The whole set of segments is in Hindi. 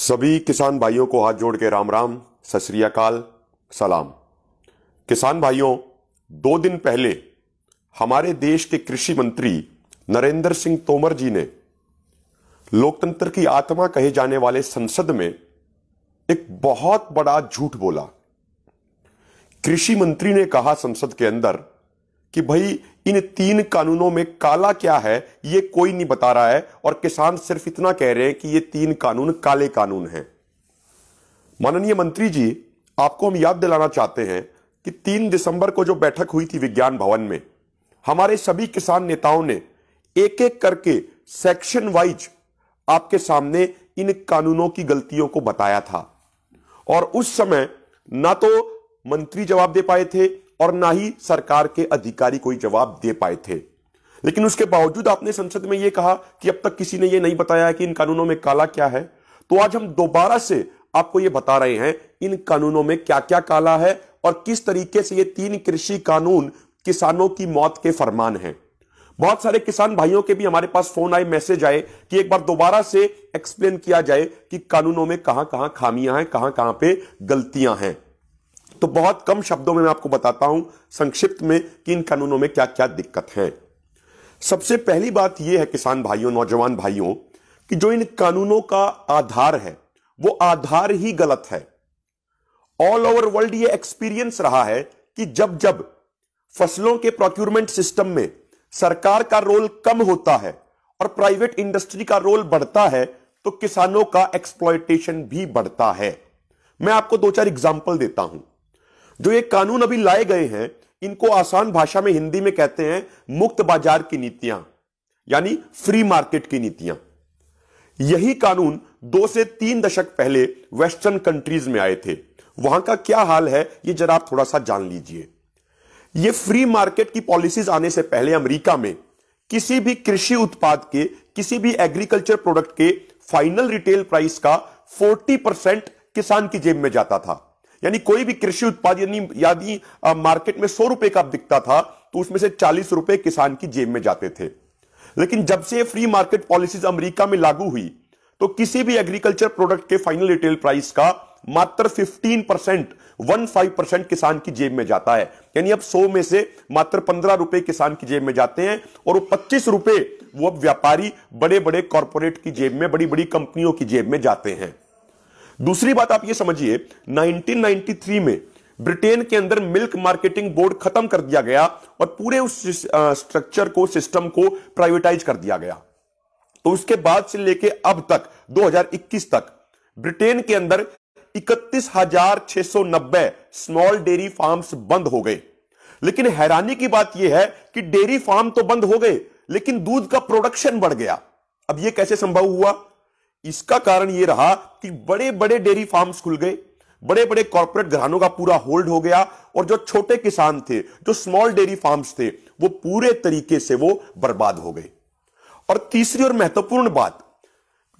सभी किसान भाइयों को हाथ जोड़ के राम राम सत सलाम किसान भाइयों दो दिन पहले हमारे देश के कृषि मंत्री नरेंद्र सिंह तोमर जी ने लोकतंत्र की आत्मा कहे जाने वाले संसद में एक बहुत बड़ा झूठ बोला कृषि मंत्री ने कहा संसद के अंदर कि भाई इन तीन कानूनों में काला क्या है ये कोई नहीं बता रहा है और किसान सिर्फ इतना कह रहे हैं कि ये तीन कानून काले कानून हैं माननीय मंत्री जी आपको हम याद दिलाना चाहते हैं कि तीन दिसंबर को जो बैठक हुई थी विज्ञान भवन में हमारे सभी किसान नेताओं ने एक एक करके सेक्शन वाइज आपके सामने इन कानूनों की गलतियों को बताया था और उस समय ना तो मंत्री जवाब दे पाए थे और ना ही सरकार के अधिकारी कोई जवाब दे पाए थे लेकिन उसके बावजूद आपने संसद में यह कहा कि अब तक किसी ने यह नहीं बताया कि इन कानूनों में काला क्या है तो आज हम दोबारा से आपको यह बता रहे हैं इन कानूनों में क्या क्या काला है और किस तरीके से ये तीन कृषि कानून किसानों की मौत के फरमान हैं बहुत सारे किसान भाइयों के भी हमारे पास फोन आए मैसेज आए कि एक बार दोबारा से एक्सप्लेन किया जाए कि कानूनों में कहां कहां खामियां हैं कहां कहां पे गलतियां हैं तो बहुत कम शब्दों में मैं आपको बताता हूं संक्षिप्त में कि इन कानूनों में क्या क्या दिक्कत है सबसे पहली बात यह है किसान भाइयों नौजवान भाइयों कि जो इन कानूनों का आधार है वो आधार ही गलत है ऑल ओवर वर्ल्ड ये एक्सपीरियंस रहा है कि जब जब फसलों के प्रोक्यूरमेंट सिस्टम में सरकार का रोल कम होता है और प्राइवेट इंडस्ट्री का रोल बढ़ता है तो किसानों का एक्सप्लॉयटेशन भी बढ़ता है मैं आपको दो चार एग्जाम्पल देता हूं जो ये कानून अभी लाए गए हैं इनको आसान भाषा में हिंदी में कहते हैं मुक्त बाजार की नीतियां यानी फ्री मार्केट की नीतियां यही कानून दो से तीन दशक पहले वेस्टर्न कंट्रीज में आए थे वहां का क्या हाल है ये जरा आप थोड़ा सा जान लीजिए ये फ्री मार्केट की पॉलिसीज आने से पहले अमेरिका में किसी भी कृषि उत्पाद के किसी भी एग्रीकल्चर प्रोडक्ट के फाइनल रिटेल प्राइस का 40 परसेंट किसान की जेब में जाता था यानी कोई भी कृषि उत्पाद यानी यदि मार्केट में सौ रुपए का बिकता था तो उसमें से चालीस रुपए किसान की जेब में जाते थे लेकिन जब से फ्री मार्केट पॉलिसीज अमेरिका में लागू हुई तो किसी भी एग्रीकल्चर प्रोडक्ट के फाइनल रिटेल प्राइस का मात्र 15 परसेंट वन फाइव परसेंट किसान की जेब में जाता है यानी अब 100 में से मात्र 15 रुपए किसान की जेब में जाते हैं और वो 25 रुपए वो अब व्यापारी बड़े बड़े कॉरपोरेट की जेब में बड़ी बड़ी कंपनियों की जेब में जाते हैं दूसरी बात आप ये समझिए 1993 में ब्रिटेन के अंदर मिल्क मार्केटिंग बोर्ड खत्म कर दिया गया और पूरे उस स्ट्रक्चर को सिस्टम को प्राइवेटाइज कर दिया गया तो उसके बाद से लेके अब तक 2021 तक ब्रिटेन के अंदर इकतीस हजार छह सौ नब्बे स्मॉल डेयरी फार्म्स बंद हो गए लेकिन हैरानी की बात यह है कि डेयरी फार्म तो बंद हो गए लेकिन दूध का प्रोडक्शन बढ़ गया अब यह कैसे संभव हुआ इसका कारण यह रहा कि बड़े बड़े डेयरी फार्म्स खुल गए बड़े बड़े कॉर्पोरेट घरानों का पूरा होल्ड हो गया और जो छोटे किसान थे जो स्मॉल डेयरी फार्म्स थे वो पूरे तरीके से वो बर्बाद हो गए और तीसरी और महत्वपूर्ण बात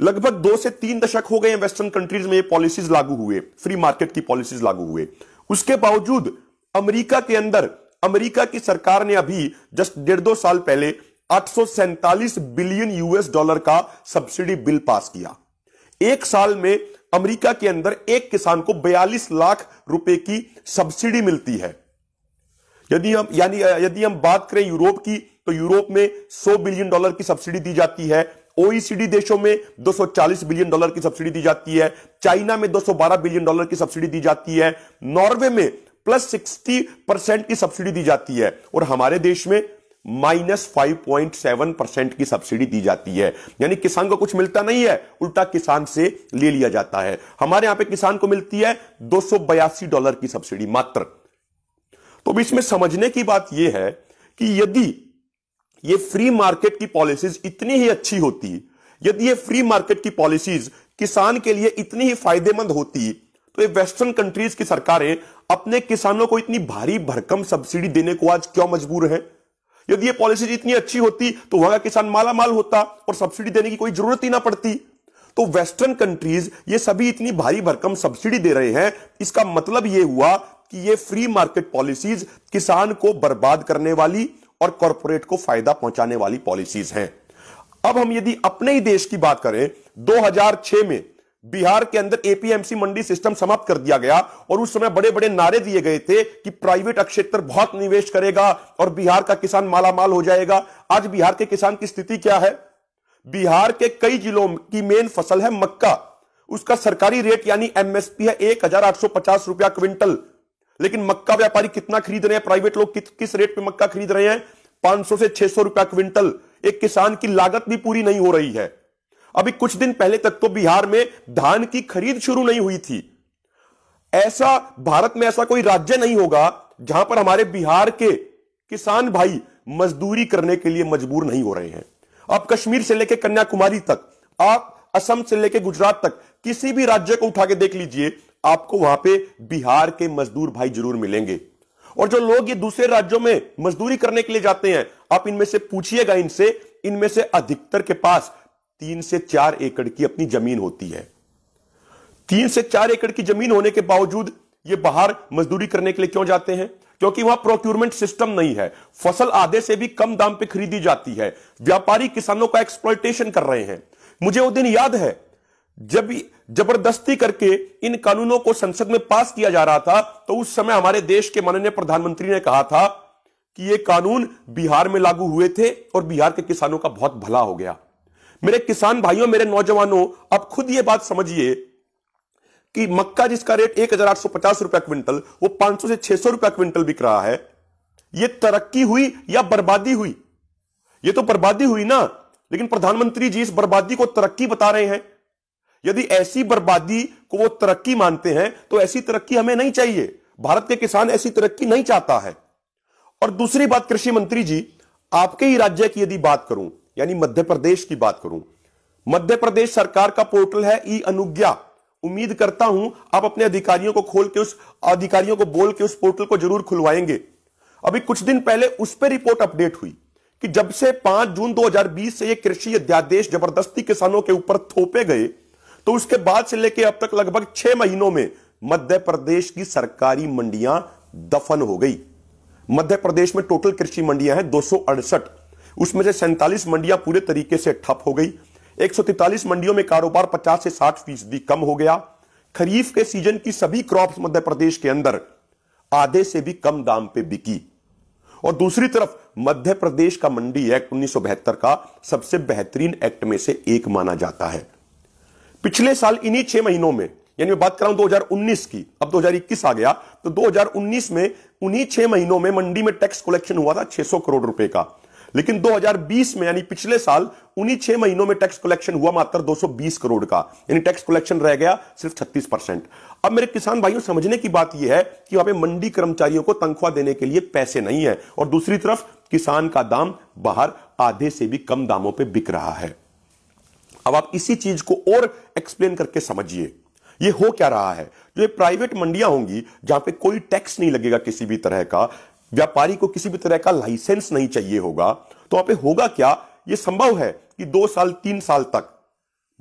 लगभग दो से तीन दशक हो गए वेस्टर्न कंट्रीज में ये पॉलिसीज लागू हुए फ्री मार्केट की पॉलिसीज लागू हुए उसके बावजूद अमेरिका के अंदर अमेरिका की सरकार ने अभी जस्ट डेढ़ दो साल पहले 847 बिलियन यूएस डॉलर का सब्सिडी बिल पास किया एक साल में अमेरिका के अंदर एक किसान को 42 लाख रुपए की सब्सिडी मिलती है यदि हम यानी यदि हम बात करें यूरोप की तो यूरोप में 100 बिलियन डॉलर की सब्सिडी दी जाती है ओईसीडी देशों में 240 बिलियन डॉलर की सब्सिडी दी जाती है चाइना में 212 बिलियन डॉलर की सब्सिडी दी जाती है नॉर्वे में प्लस 60 परसेंट की सब्सिडी दी जाती है और हमारे देश में minus five point seven percent की सब्सिडी दी जाती है यानी किसान को कुछ मिलता नहीं है उल्टा किसान से ले लिया जाता है हमारे यहां पे किसान को मिलती है दो सौ बयासी डॉलर की सब्सिडी मात्र तो इसमें समझने की बात यह है कि यदि ये फ्री मार्केट की पॉलिसीज इतनी ही अच्छी होती यदि ये फ्री मार्केट की पॉलिसीज किसान के लिए इतनी ही फायदेमंद होती तो ये वेस्टर्न कंट्रीज की सरकारें अपने किसानों को इतनी भारी भरकम सब्सिडी देने को आज क्यों मजबूर है यदि ये पॉलिसी इतनी अच्छी होती तो वहां का किसान माला माल होता और सब्सिडी देने की कोई जरूरत ही ना पड़ती तो वेस्टर्न कंट्रीज ये सभी इतनी भारी भरकम सब्सिडी दे रहे हैं इसका मतलब यह हुआ कि ये फ्री मार्केट पॉलिसीज किसान को बर्बाद करने वाली और कॉरपोरेट को फायदा पहुंचाने वाली पॉलिसीज हैं अब हम यदि अपने ही देश की बात करें 2006 में बिहार के अंदर एपीएमसी मंडी सिस्टम समाप्त कर दिया गया और उस समय बड़े बड़े नारे दिए गए थे कि प्राइवेट क्षेत्र बहुत निवेश करेगा और बिहार का किसान मालामाल हो जाएगा आज बिहार के किसान की स्थिति क्या है बिहार के कई जिलों की मेन फसल है मक्का उसका सरकारी रेट यानी एमएसपी है एक हजार आठ सौ पचास रुपया क्विंटल लेकिन मक्का व्यापारी कितना खरीद रहे हैं प्राइवेट लोग कि, किस रेट पे मक्का खरीद रहे हैं 500 से 600 रुपया क्विंटल एक किसान की लागत भी पूरी नहीं हो रही है अभी कुछ दिन पहले तक तो बिहार में धान की खरीद शुरू नहीं हुई थी ऐसा भारत में ऐसा कोई राज्य नहीं होगा जहां पर हमारे बिहार के किसान भाई मजदूरी करने के लिए मजबूर नहीं हो रहे हैं आप कश्मीर से लेकर कन्याकुमारी तक आप असम से लेकर गुजरात तक किसी भी राज्य को उठा के देख लीजिए आपको वहां पे बिहार के मजदूर भाई जरूर मिलेंगे और जो लोग ये दूसरे राज्यों में मजदूरी करने के लिए जाते हैं आप इनमें से पूछिएगा इनसे इनमें से अधिकतर के पास तीन से चार एकड़ की अपनी जमीन होती है तीन से चार एकड़ की जमीन होने के बावजूद ये बाहर मजदूरी करने के लिए क्यों जाते हैं क्योंकि वहां प्रोक्यूरमेंट सिस्टम नहीं है फसल आधे से भी कम दाम पे खरीदी जाती है व्यापारी किसानों का एक्सप्लोइटेशन कर रहे हैं मुझे वो दिन याद है जब जबरदस्ती करके इन कानूनों को संसद में पास किया जा रहा था तो उस समय हमारे देश के माननीय प्रधानमंत्री ने कहा था कि ये कानून बिहार में लागू हुए थे और बिहार के किसानों का बहुत भला हो गया मेरे किसान भाइयों मेरे नौजवानों अब खुद ये बात समझिए कि मक्का जिसका रेट एक हजार आठ सौ पचास रुपया क्विंटल वो पांच सौ से छह सौ रुपया क्विंटल बिक रहा है ये तरक्की हुई या बर्बादी हुई ये तो बर्बादी हुई ना लेकिन प्रधानमंत्री जी इस बर्बादी को तरक्की बता रहे हैं यदि ऐसी बर्बादी को वो तरक्की मानते हैं तो ऐसी तरक्की हमें नहीं चाहिए भारत के किसान ऐसी तरक्की नहीं चाहता है और दूसरी बात कृषि मंत्री जी आपके ही राज्य की यदि बात करूं यानी मध्य प्रदेश की बात करूं मध्य प्रदेश सरकार का पोर्टल है ई अनुज्ञा उम्मीद करता हूं आप अपने अधिकारियों को खोल के उस अधिकारियों को बोल के उस पोर्टल को जरूर खुलवाएंगे अभी कुछ दिन पहले उस पर रिपोर्ट अपडेट हुई कि जब से 5 जून 2020 से ये कृषि अध्यादेश जबरदस्ती किसानों के ऊपर थोपे गए तो उसके बाद से लेकर अब तक लगभग छह महीनों में मध्य प्रदेश की सरकारी मंडियां दफन हो गई मध्य प्रदेश में टोटल कृषि मंडियां हैं दो उसमें से सैंतालीस मंडियां पूरे तरीके से ठप हो गई एक मंडियों में कारोबार पचास से साठ फीसदी कम हो गया खरीफ के सीजन की सभी क्रॉप मध्य प्रदेश के अंदर आधे से भी कम दाम पे बिकी और दूसरी तरफ मध्य प्रदेश का मंडी एक्ट उन्नीस का सबसे बेहतरीन एक्ट में से एक माना जाता है पिछले साल इन्हीं छह महीनों में यानी मैं बात कर रहा हूं 2019 की अब 2021 आ गया तो 2019 में उन्हीं छह महीनों में मंडी में टैक्स कलेक्शन हुआ था 600 करोड़ रुपए का लेकिन 2020 में यानी पिछले साल उन्हीं छह महीनों में टैक्स कलेक्शन हुआ मात्र 220 करोड़ का यानी टैक्स कलेक्शन रह गया सिर्फ 36 परसेंट अब मेरे किसान भाइयों समझने की बात यह है कि वहां पे मंडी कर्मचारियों को तनख्वाह देने के लिए पैसे नहीं है और दूसरी तरफ किसान का दाम बाहर आधे से भी कम दामों पर बिक रहा है अब आप इसी चीज को और एक्सप्लेन करके समझिए ये हो क्या रहा है जो ये प्राइवेट मंडियां होंगी जहां पे कोई टैक्स नहीं लगेगा किसी भी तरह का व्यापारी को किसी भी तरह का लाइसेंस नहीं चाहिए होगा तो वहां पे होगा क्या ये संभव है कि दो साल तीन साल तक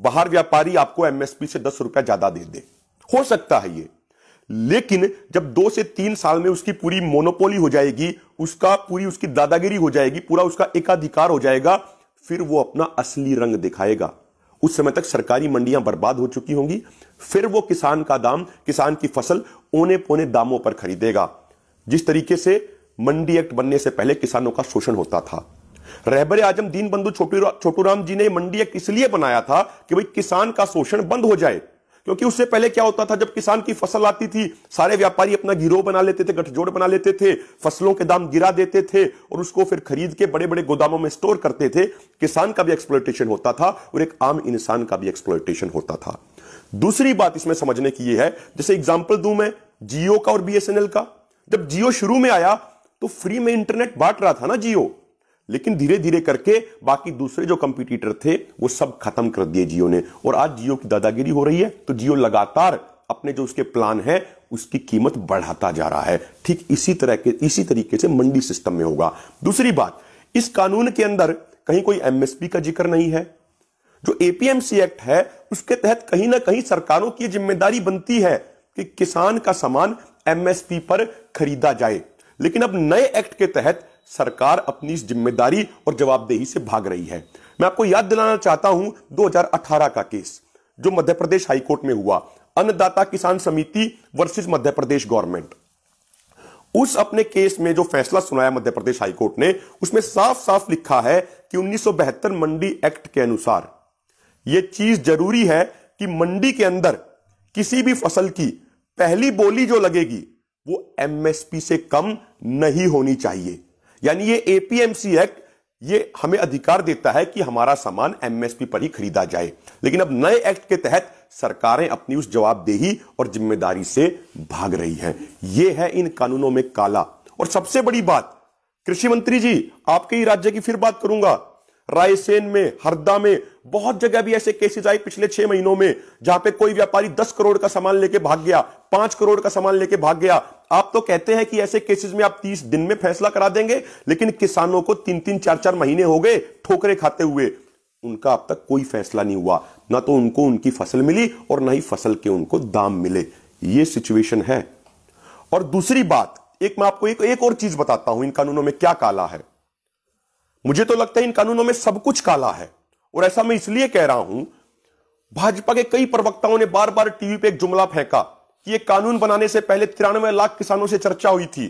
बाहर व्यापारी आपको एमएसपी से दस रुपया ज्यादा दे दे हो सकता है ये लेकिन जब दो से तीन साल में उसकी पूरी मोनोपोली हो जाएगी उसका पूरी उसकी दादागिरी हो जाएगी पूरा उसका एकाधिकार हो जाएगा फिर वो अपना असली रंग दिखाएगा उस समय तक सरकारी मंडियां बर्बाद हो चुकी होंगी फिर वो किसान का दाम किसान की फसल ओने पोने दामों पर खरीदेगा जिस तरीके से मंडी एक्ट बनने से पहले किसानों का शोषण होता था रहबरे आजम दीन बंधु छोटू राम जी ने मंडी एक्ट इसलिए बनाया था कि भाई किसान का शोषण बंद हो जाए क्योंकि उससे पहले क्या होता था जब किसान की फसल आती थी सारे व्यापारी अपना गिरोह बना लेते थे गठजोड़ बना लेते थे फसलों के दाम गिरा देते थे और उसको फिर खरीद के बड़े बड़े गोदामों में स्टोर करते थे किसान का भी एक्सप्लोइटेशन होता था और एक आम इंसान का भी एक्सप्लोइटेशन होता था दूसरी बात इसमें समझने की यह है जैसे एग्जाम्पल दू मैं जियो का और बीएसएनएल का जब जियो शुरू में आया तो फ्री में इंटरनेट बांट रहा था ना जियो लेकिन धीरे धीरे करके बाकी दूसरे जो कंपिटिटर थे वो सब खत्म कर दिए जियो ने और आज जियो की दादागिरी हो रही है तो जियो लगातार अपने जो उसके प्लान है उसकी कीमत बढ़ाता जा रहा है ठीक इसी तरह के इसी तरीके से मंडी सिस्टम में होगा दूसरी बात इस कानून के अंदर कहीं कोई एमएसपी का जिक्र नहीं है जो एपीएमसी एक्ट है उसके तहत कहीं ना कहीं सरकारों की जिम्मेदारी बनती है कि किसान का सामान एमएसपी पर खरीदा जाए लेकिन अब नए एक्ट के तहत सरकार अपनी इस जिम्मेदारी और जवाबदेही से भाग रही है मैं आपको याद दिलाना चाहता हूं 2018 का केस जो मध्य प्रदेश हाईकोर्ट में हुआ अन्नदाता किसान समिति वर्सेस मध्य प्रदेश गवर्नमेंट उस अपने केस में जो फैसला सुनाया मध्य प्रदेश हाईकोर्ट ने उसमें साफ साफ लिखा है कि उन्नीस मंडी एक्ट के अनुसार यह चीज जरूरी है कि मंडी के अंदर किसी भी फसल की पहली बोली जो लगेगी वो एमएसपी से कम नहीं होनी चाहिए यानी ये एपीएमसी एक्ट ये हमें अधिकार देता है कि हमारा सामान एमएसपी पर ही खरीदा जाए लेकिन अब नए एक्ट के तहत सरकारें अपनी उस जवाबदेही और जिम्मेदारी से भाग रही हैं ये है इन कानूनों में काला और सबसे बड़ी बात कृषि मंत्री जी आपके ही राज्य की फिर बात करूंगा रायसेन में हरदा में बहुत जगह भी ऐसे केसेस आए पिछले छह महीनों में जहां पे कोई व्यापारी दस करोड़ का सामान लेके भाग गया पांच करोड़ का सामान लेके भाग गया आप तो कहते हैं कि ऐसे केसेस में आप तीस दिन में फैसला करा देंगे लेकिन किसानों को तीन तीन चार चार महीने हो गए ठोकरे खाते हुए उनका अब तक कोई फैसला नहीं हुआ ना तो उनको उनकी फसल मिली और ना ही फसल के उनको दाम मिले ये सिचुएशन है और दूसरी बात एक मैं आपको एक, एक और चीज बताता हूं इन कानूनों में क्या काला है मुझे तो लगता है इन कानूनों में सब कुछ काला है और ऐसा मैं इसलिए कह रहा हूं भाजपा के कई प्रवक्ताओं ने बार बार टीवी पर एक जुमला फेंका कि ये कानून बनाने से पहले तिरानवे लाख किसानों से चर्चा हुई थी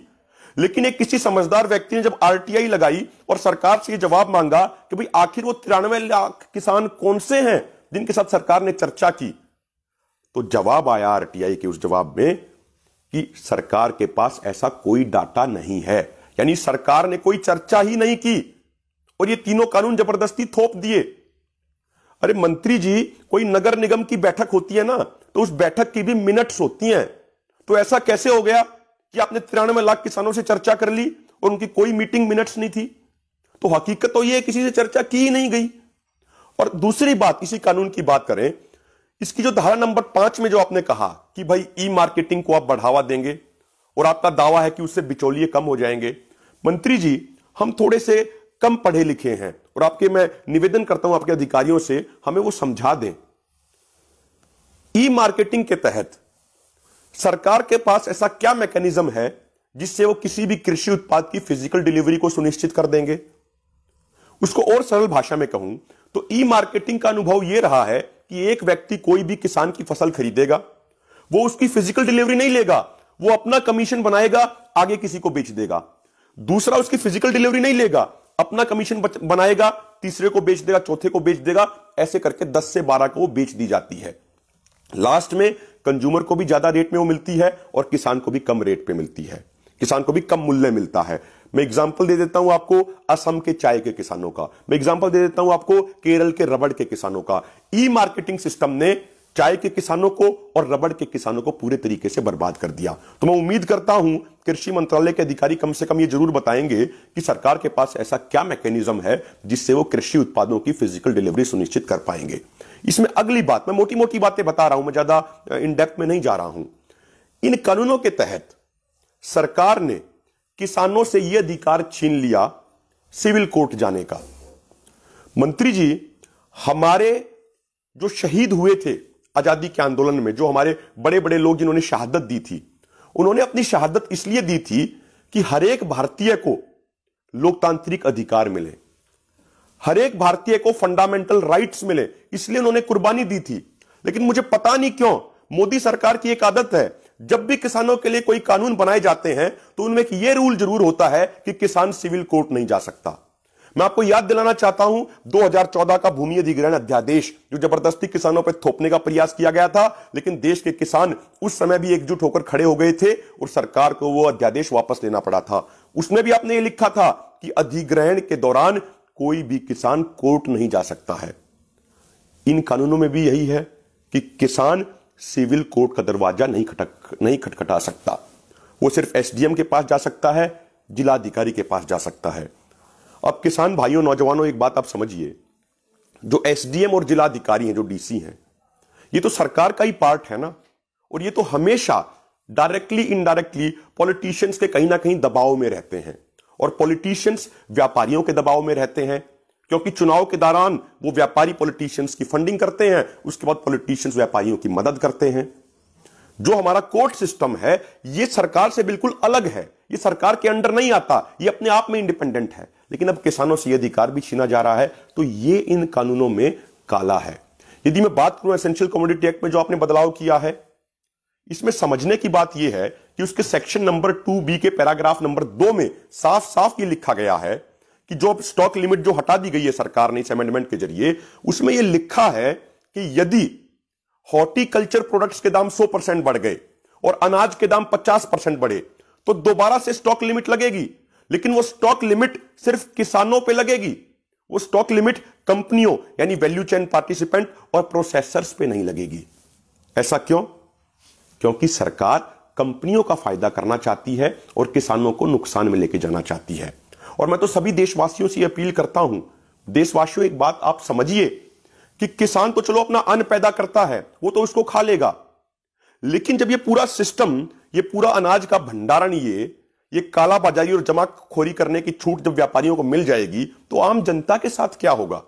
लेकिन एक किसी समझदार व्यक्ति ने जब आरटीआई लगाई और सरकार से ये जवाब मांगा कि भाई आखिर वो तिरानवे लाख किसान कौन से हैं जिनके साथ सरकार ने चर्चा की तो जवाब आया आरटीआई के उस जवाब में कि सरकार के पास ऐसा कोई डाटा नहीं है यानी सरकार ने कोई चर्चा ही नहीं की और ये तीनों कानून जबरदस्ती थोप दिए अरे मंत्री जी कोई नगर निगम की बैठक होती है ना तो उस बैठक की भी मिनट्स होती हैं तो ऐसा कैसे हो गया कि आपने तिरानवे लाख किसानों से चर्चा कर ली और उनकी कोई मीटिंग मिनट्स नहीं थी तो हकीकत तो यह किसी से चर्चा की ही नहीं गई और दूसरी बात इसी कानून की बात करें इसकी जो धारा नंबर पांच में जो आपने कहा कि भाई ई मार्केटिंग को आप बढ़ावा देंगे और आपका दावा है कि उससे बिचौलिए कम हो जाएंगे मंत्री जी हम थोड़े से कम पढ़े लिखे हैं और आपके मैं निवेदन करता हूं आपके अधिकारियों से हमें वो समझा दें ई मार्केटिंग के तहत सरकार के पास ऐसा क्या मैकेनिज्म है जिससे वो किसी भी कृषि उत्पाद की फिजिकल डिलीवरी को सुनिश्चित कर देंगे उसको और सरल भाषा में कहूं तो ई मार्केटिंग का अनुभव यह रहा है कि एक व्यक्ति कोई भी किसान की फसल खरीदेगा वो उसकी फिजिकल डिलीवरी नहीं लेगा वो अपना कमीशन बनाएगा आगे किसी को बेच देगा दूसरा उसकी फिजिकल डिलीवरी नहीं लेगा अपना कमीशन बनाएगा तीसरे को बेच देगा चौथे को बेच देगा ऐसे करके दस से बारह को बेच दी जाती है लास्ट में कंज्यूमर को भी ज्यादा रेट में वो मिलती है और किसान को भी कम रेट पे मिलती है किसान को भी कम मूल्य मिलता है मैं एग्जाम्पल दे देता हूं आपको असम के चाय के किसानों का मैं एग्जाम्पल दे देता हूं आपको केरल के रबड़ के किसानों का ई मार्केटिंग सिस्टम ने चाय के किसानों को और रबड़ के किसानों को पूरे तरीके से बर्बाद कर दिया तो मैं उम्मीद करता हूं कृषि मंत्रालय के अधिकारी कम से कम ये जरूर बताएंगे कि सरकार के पास ऐसा क्या मैकेनिज्म है जिससे वो कृषि उत्पादों की फिजिकल डिलीवरी सुनिश्चित कर पाएंगे इसमें अगली बात मैं मोटी मोटी बातें बता रहा हूं मैं ज्यादा इन डेप्थ में नहीं जा रहा हूं इन कानूनों के तहत सरकार ने किसानों से यह अधिकार छीन लिया सिविल कोर्ट जाने का मंत्री जी हमारे जो शहीद हुए थे आज़ादी के आंदोलन में जो हमारे बड़े बड़े लोग जिन्होंने शहादत दी थी उन्होंने अपनी शहादत इसलिए दी थी कि हर एक भारतीय को लोकतांत्रिक अधिकार मिले हर एक भारतीय को फंडामेंटल राइट्स मिले इसलिए उन्होंने कुर्बानी दी थी लेकिन मुझे पता नहीं क्यों मोदी सरकार की एक आदत है जब भी किसानों के लिए कोई कानून बनाए जाते हैं तो उनमें एक ये रूल जरूर होता है कि किसान सिविल कोर्ट नहीं जा सकता मैं आपको याद दिलाना चाहता हूं 2014 का भूमि अधिग्रहण अध्यादेश जो जबरदस्ती किसानों पर थोपने का प्रयास किया गया था लेकिन देश के किसान उस समय भी एकजुट होकर खड़े हो गए थे और सरकार को वो अध्यादेश वापस लेना पड़ा था उसमें भी आपने ये लिखा था कि अधिग्रहण के दौरान कोई भी किसान कोर्ट नहीं जा सकता है इन कानूनों में भी यही है कि किसान सिविल कोर्ट का दरवाजा नहीं खटक नहीं खटखटा सकता वो सिर्फ एसडीएम के पास जा सकता है जिलाधिकारी के पास जा सकता है अब किसान भाइयों नौजवानों एक बात आप समझिए जो एसडीएम और जिलाधिकारी हैं जो डीसी हैं ये तो सरकार का ही पार्ट है ना और ये तो हमेशा डायरेक्टली इनडायरेक्टली पॉलिटिशियंस के कहीं ना कहीं दबाव में रहते हैं और पॉलिटिशियंस व्यापारियों के दबाव में रहते हैं क्योंकि चुनाव के दौरान वो व्यापारी पॉलिटिशियंस की फंडिंग करते हैं उसके बाद पॉलिटिशियंस व्यापारियों की मदद करते हैं जो हमारा कोर्ट सिस्टम है ये सरकार से बिल्कुल अलग है ये सरकार के अंडर नहीं आता ये अपने आप में इंडिपेंडेंट है लेकिन अब किसानों से यह अधिकार भी छीना जा रहा है तो ये इन कानूनों में काला है यदि मैं बात करूं एसेंशियल कमोडिटी एक्ट में जो आपने बदलाव किया है इसमें समझने की बात यह है कि उसके सेक्शन नंबर टू बी के पैराग्राफ नंबर दो में साफ साफ ये लिखा गया है कि जो स्टॉक लिमिट जो हटा दी गई है सरकार ने इस अमेंडमेंट के जरिए उसमें यह लिखा है कि यदि हॉर्टिकल्चर प्रोडक्ट्स के दाम 100 परसेंट बढ़ गए और अनाज के दाम 50 परसेंट बढ़े तो दोबारा से स्टॉक लिमिट लगेगी लेकिन वो स्टॉक लिमिट सिर्फ किसानों पे लगेगी वो स्टॉक लिमिट कंपनियों यानी वैल्यू चेन पार्टिसिपेंट और प्रोसेसर्स पे नहीं लगेगी ऐसा क्यों क्योंकि सरकार कंपनियों का फायदा करना चाहती है और किसानों को नुकसान में लेके जाना चाहती है और मैं तो सभी देशवासियों से अपील करता हूं देशवासियों एक बात आप समझिए कि किसान तो चलो अपना अन्न पैदा करता है वो तो उसको खा लेगा लेकिन जब ये पूरा सिस्टम ये पूरा अनाज का भंडारण ये ये कालाबाजारी और जमाखोरी करने की छूट जब व्यापारियों को मिल जाएगी तो आम जनता के साथ क्या होगा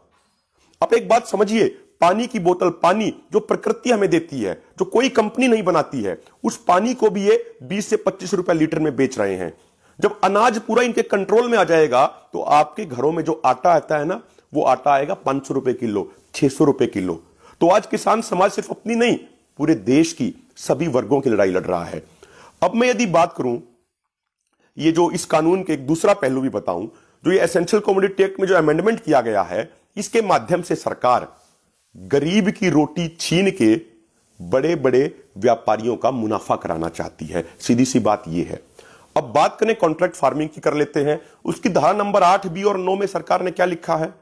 आप एक बात समझिए पानी की बोतल पानी जो प्रकृति हमें देती है जो कोई कंपनी नहीं बनाती है उस पानी को भी ये 20 से 25 रुपए लीटर में बेच रहे हैं जब अनाज पूरा इनके कंट्रोल में आ जाएगा तो आपके घरों में जो आटा आता है ना वो आटा आएगा पांच सौ रुपए किलो छह सौ रुपए किलो तो आज किसान समाज सिर्फ अपनी नहीं पूरे देश की सभी वर्गों की लड़ाई लड़ रहा है अब मैं यदि बात करूं ये जो इस कानून के एक दूसरा पहलू भी बताऊं जो ये एसेंशियल कॉमोडिटी एक्ट में जो अमेंडमेंट किया गया है इसके माध्यम से सरकार गरीब की रोटी छीन के बड़े बड़े व्यापारियों का मुनाफा कराना चाहती है सीधी सी बात यह है अब बात करें कॉन्ट्रैक्ट फार्मिंग की कर लेते हैं उसकी धारा नंबर आठ बी और नौ में सरकार ने क्या लिखा है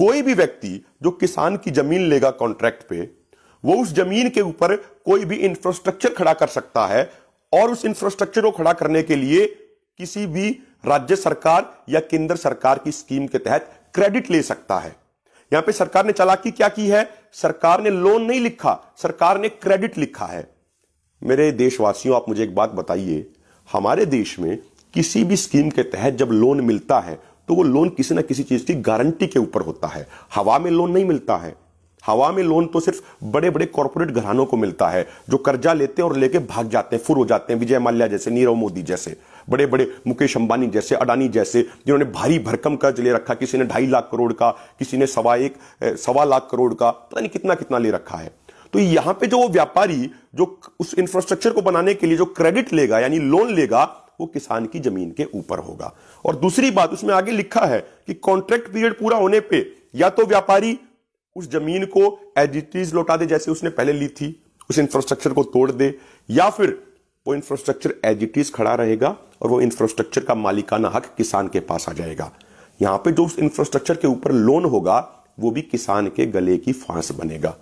कोई भी व्यक्ति जो किसान की जमीन लेगा कॉन्ट्रैक्ट पे वो उस जमीन के ऊपर कोई भी इंफ्रास्ट्रक्चर खड़ा कर सकता है और उस इंफ्रास्ट्रक्चर को खड़ा करने के लिए किसी भी राज्य सरकार या केंद्र सरकार की स्कीम के तहत क्रेडिट ले सकता है यहां पे सरकार ने चालाकी क्या की है सरकार ने लोन नहीं लिखा सरकार ने क्रेडिट लिखा है मेरे देशवासियों आप मुझे एक बात बताइए हमारे देश में किसी भी स्कीम के तहत जब लोन मिलता है तो वो लोन किसी ना किसी चीज की गारंटी के ऊपर होता है हवा में लोन नहीं मिलता है हवा में लोन तो सिर्फ बड़े बड़े कॉरपोरेट घरानों को मिलता है जो कर्जा लेते हैं और लेके भाग जाते हैं फुर हो जाते हैं विजय माल्या जैसे नीरव मोदी जैसे बड़े बड़े मुकेश अंबानी जैसे अडानी जैसे जिन्होंने भारी भरकम कर्ज ले रखा किसी ने ढाई लाख करोड़ का किसी ने सवा एक सवा लाख करोड़ का पता नहीं कितना कितना ले रखा है तो यहां पे जो वो व्यापारी जो उस इंफ्रास्ट्रक्चर को बनाने के लिए जो क्रेडिट लेगा यानी लोन लेगा वो किसान की जमीन के ऊपर होगा और दूसरी बात उसमें आगे लिखा है कि कॉन्ट्रैक्ट पीरियड पूरा होने पे या तो व्यापारी उस जमीन को एडिटीज लौटा दे जैसे उसने पहले ली थी उस इंफ्रास्ट्रक्चर को तोड़ दे या फिर वो इंफ्रास्ट्रक्चर एडिटीज खड़ा रहेगा और वो इंफ्रास्ट्रक्चर का मालिकाना हक किसान के पास आ जाएगा यहां पे जो उस इंफ्रास्ट्रक्चर के ऊपर लोन होगा वो भी किसान के गले की फांस बनेगा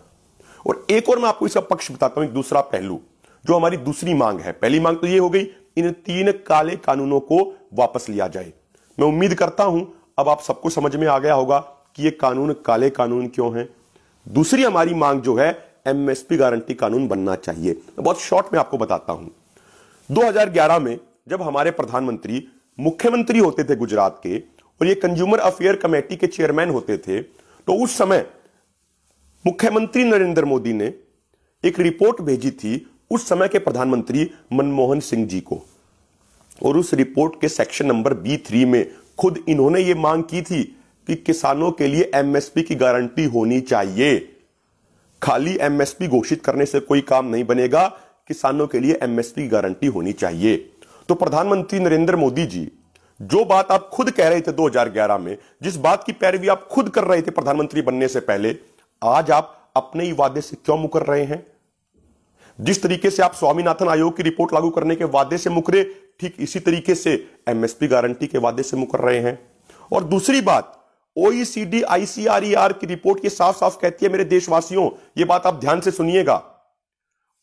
और एक और मैं आपको इसका पक्ष बताता हूं एक दूसरा पहलू जो हमारी दूसरी मांग है पहली मांग तो ये हो गई इन तीन काले कानूनों को वापस लिया जाए मैं उम्मीद करता हूं अब आप सबको समझ में आ गया होगा कि ये कानून काले कानून क्यों हैं दूसरी हमारी मांग जो है एमएसपी गारंटी कानून बनना चाहिए बहुत शॉर्ट में आपको बताता हूं 2011 में जब हमारे प्रधानमंत्री मुख्यमंत्री होते थे गुजरात के और ये कंज्यूमर अफेयर कमेटी के चेयरमैन होते थे तो उस समय मुख्यमंत्री नरेंद्र मोदी ने एक रिपोर्ट भेजी थी उस समय के प्रधानमंत्री मनमोहन सिंह जी को और उस रिपोर्ट के सेक्शन नंबर बी थ्री में खुद इन्होंने ये मांग की थी कि किसानों के लिए एमएसपी की गारंटी होनी चाहिए खाली एमएसपी घोषित करने से कोई काम नहीं बनेगा किसानों के लिए एमएसपी की गारंटी होनी चाहिए तो प्रधानमंत्री नरेंद्र मोदी जी जो बात आप खुद कह रहे थे 2011 में जिस बात की पैरवी आप खुद कर रहे थे प्रधानमंत्री बनने से पहले आज आप अपने ही वादे से क्यों मुकर रहे हैं जिस तरीके से आप स्वामीनाथन आयोग की रिपोर्ट लागू करने के वादे से मुकरे ठीक इसी तरीके से एमएसपी गारंटी के वादे से मुकर रहे हैं और दूसरी बात ओईसीडी आईसीआरईआर e e की रिपोर्ट ये साफ साफ कहती है मेरे देशवासियों ये बात आप ध्यान से सुनिएगा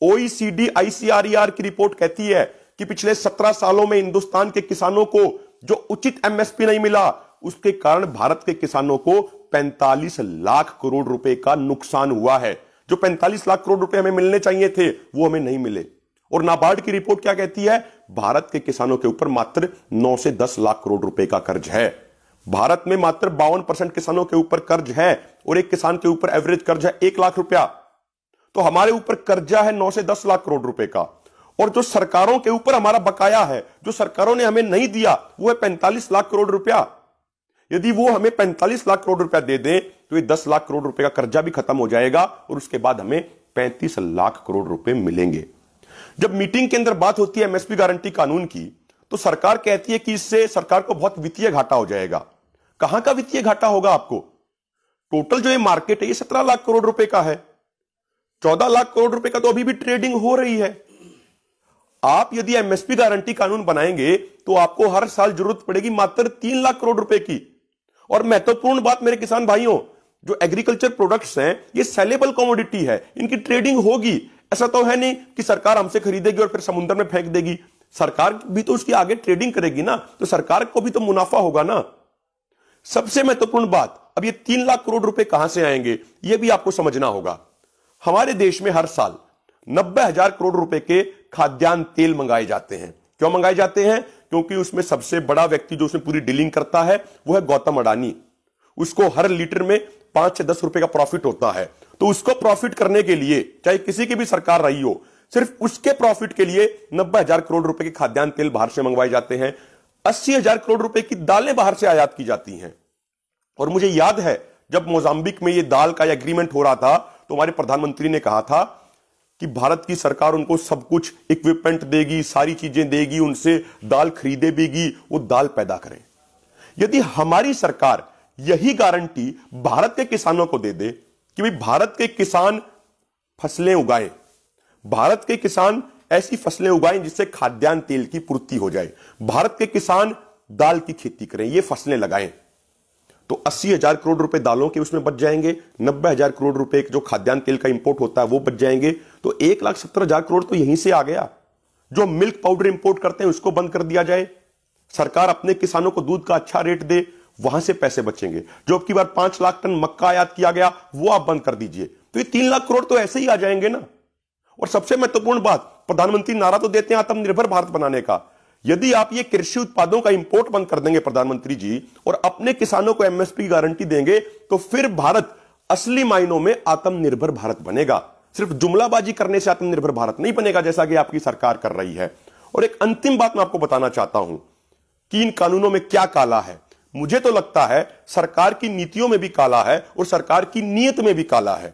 ओईसीडी आईसीआरईआर e की रिपोर्ट कहती है कि पिछले सत्रह सालों में हिंदुस्तान के किसानों को जो उचित एमएसपी नहीं मिला उसके कारण भारत के किसानों को 45 लाख करोड़ रुपए का नुकसान हुआ है जो 45 लाख करोड़ रुपए हमें मिलने चाहिए थे वो हमें नहीं मिले और नाबार्ड की रिपोर्ट क्या कहती है भारत के किसानों के ऊपर मात्र 9 से 10 लाख करोड़ रुपए का कर्ज है भारत में मात्र बावन परसेंट किसानों के ऊपर कर्ज है और एक किसान के ऊपर एवरेज कर्ज है एक लाख रुपया तो हमारे ऊपर कर्जा है नौ से दस लाख करोड़ रुपए का और जो सरकारों के ऊपर हमारा बकाया है जो सरकारों ने हमें नहीं दिया वो है पैंतालीस लाख करोड़ रुपया यदि वो हमें पैंतालीस लाख करोड़ रुपया दे दें तो ये दस लाख करोड़ रुपए का कर्जा भी खत्म हो जाएगा और उसके बाद हमें पैंतीस लाख करोड़ रुपए मिलेंगे जब मीटिंग के अंदर बात होती है एमएसपी गारंटी कानून की तो सरकार कहती है कि इससे सरकार को बहुत वित्तीय घाटा हो जाएगा कहां का वित्तीय घाटा होगा आपको टोटल जो ये मार्केट है ये सत्रह लाख करोड़ रुपए का है चौदह लाख करोड़ रुपए का तो अभी भी ट्रेडिंग हो रही है आप यदि एमएसपी गारंटी कानून बनाएंगे तो आपको हर साल जरूरत पड़ेगी मात्र तीन लाख करोड़ रुपए की और महत्वपूर्ण बात मेरे किसान भाइयों जो एग्रीकल्चर प्रोडक्ट्स हैं ये सेलेबल कॉमोडिटी है इनकी ट्रेडिंग होगी ऐसा तो है नहीं कि सरकार हमसे खरीदेगी और फिर समुद्र में फेंक देगी सरकार भी तो उसकी आगे ट्रेडिंग करेगी ना तो सरकार को भी तो मुनाफा होगा ना सबसे महत्वपूर्ण बात अब ये तीन लाख करोड़ रुपए कहां से आएंगे ये भी आपको समझना होगा हमारे देश में हर साल नब्बे हजार करोड़ रुपए के खाद्यान्न तेल मंगाए जाते हैं क्यों मंगाए जाते हैं क्योंकि उसमें सबसे बड़ा व्यक्ति जो उसमें पूरी डीलिंग करता है वो है गौतम अडानी उसको हर लीटर में पांच से दस रुपए का प्रॉफिट होता है तो उसको प्रॉफिट करने के लिए चाहे किसी की भी सरकार रही हो सिर्फ उसके प्रॉफिट के लिए नब्बे हजार करोड़ रुपए के खाद्यान्न तेल बाहर से मंगवाए जाते हैं अस्सी हजार करोड़ रुपए की दालें बाहर से आयात की जाती हैं और मुझे याद है जब मोजाम्बिक में ये दाल का एग्रीमेंट हो रहा था तो हमारे प्रधानमंत्री ने कहा था कि भारत की सरकार उनको सब कुछ इक्विपमेंट देगी सारी चीजें देगी उनसे दाल खरीदे भीगी वो दाल पैदा करें यदि हमारी सरकार यही गारंटी भारत के किसानों को दे दे कि भाई भारत के किसान फसलें उगाएं भारत के किसान ऐसी फसलें उगाएं जिससे खाद्यान्न तेल की पूर्ति हो जाए भारत के किसान दाल की खेती करें ये फसलें लगाएं तो अस्सी हजार करोड़ रुपए दालों के उसमें बच जाएंगे नब्बे हजार करोड़ रुपए जो खाद्यान्न तेल का इंपोर्ट होता है वो बच जाएंगे तो एक लाख सत्तर हजार करोड़ तो यहीं से आ गया जो मिल्क पाउडर इंपोर्ट करते हैं उसको बंद कर दिया जाए सरकार अपने किसानों को दूध का अच्छा रेट दे वहां से पैसे बचेंगे जो अब की बार पांच लाख टन मक्का आयात किया गया वो आप बंद कर दीजिए तो ये तीन लाख करोड़ तो ऐसे ही आ जाएंगे ना और सबसे महत्वपूर्ण बात प्रधानमंत्री नारा तो देते हैं आत्मनिर्भर भारत बनाने का यदि आप ये कृषि उत्पादों का इंपोर्ट बंद कर देंगे प्रधानमंत्री जी और अपने किसानों को एमएसपी गारंटी देंगे तो फिर भारत असली मायनों में आत्मनिर्भर भारत बनेगा सिर्फ जुमलाबाजी करने से आत्मनिर्भर भारत नहीं बनेगा जैसा कि आपकी सरकार कर रही है और एक अंतिम बात मैं आपको बताना चाहता हूं कि इन कानूनों में क्या काला है मुझे तो लगता है सरकार की नीतियों में भी काला है और सरकार की नीयत में भी काला है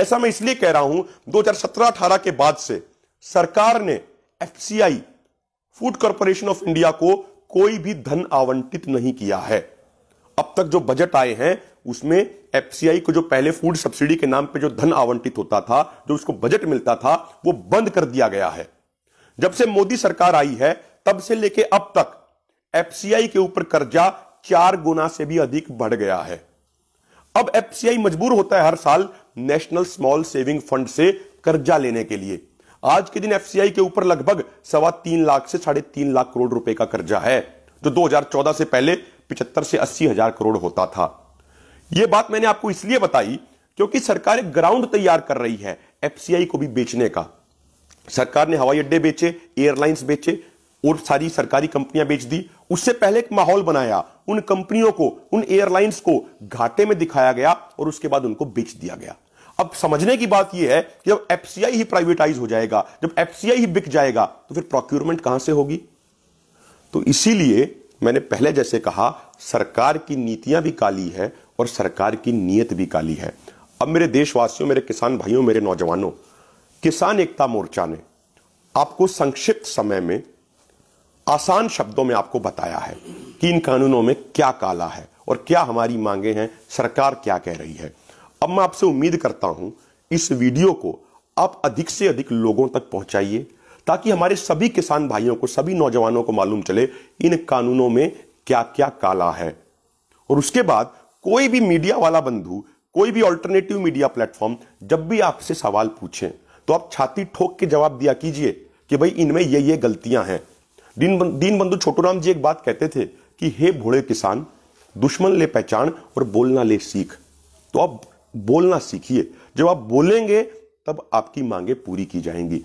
ऐसा मैं इसलिए कह रहा हूं 2017-18 के बाद से सरकार ने FCI food corporation of India को कोई भी धन आवंटित नहीं किया है अब तक जो बजट आए हैं उसमें एफसीआई को जो पहले फूड सब्सिडी के नाम पे जो धन आवंटित होता था जो उसको बजट मिलता था वो बंद कर दिया गया है जब से मोदी सरकार आई है तब से लेके अब तक एफसीआई के ऊपर कर्जा चार गुना से भी अधिक बढ़ गया है अब एफसीआई मजबूर होता है हर साल नेशनल स्मॉल सेविंग फंड से कर्जा लेने के लिए आज के दिन एफसीआई के ऊपर लगभग सवा तीन लाख से साढ़े तीन लाख करोड़ रुपए का कर्जा है जो 2014 से पहले पिछहत्तर से अस्सी हजार करोड़ होता था यह बात मैंने आपको इसलिए बताई क्योंकि सरकार एक ग्राउंड तैयार कर रही है एफसीआई को भी बेचने का सरकार ने हवाई अड्डे बेचे एयरलाइंस बेचे और सारी सरकारी कंपनियां बेच दी उससे पहले एक माहौल बनाया उन कंपनियों को उन एयरलाइंस को घाटे में दिखाया गया और उसके बाद उनको बेच दिया गया अब समझने की बात यह है कि जब एफसीआई ही प्राइवेटाइज हो जाएगा जब एफसीआई ही बिक जाएगा तो फिर प्रोक्यूरमेंट कहां से होगी तो इसीलिए मैंने पहले जैसे कहा सरकार की नीतियां भी काली है और सरकार की नीयत भी काली है अब मेरे देशवासियों मेरे किसान भाइयों मेरे नौजवानों किसान एकता मोर्चा ने आपको संक्षिप्त समय में आसान शब्दों में आपको बताया है कि इन कानूनों में क्या काला है और क्या हमारी मांगे हैं सरकार क्या कह रही है अब मैं आपसे उम्मीद करता हूं इस वीडियो को आप अधिक से अधिक लोगों तक पहुंचाइए ताकि हमारे सभी किसान भाइयों को सभी नौजवानों को मालूम चले इन कानूनों में क्या क्या काला है और उसके बाद कोई भी मीडिया वाला बंधु कोई भी ऑल्टरनेटिव मीडिया प्लेटफॉर्म जब भी आपसे सवाल पूछें तो आप छाती ठोक के जवाब दिया कीजिए कि भाई इनमें ये ये गलतियां हैं दीन दीनबंधु छोटूराम जी एक बात कहते थे कि हे भोले किसान दुश्मन ले पहचान और बोलना ले सीख तो आप बोलना सीखिए जब आप बोलेंगे तब आपकी मांगे पूरी की जाएंगी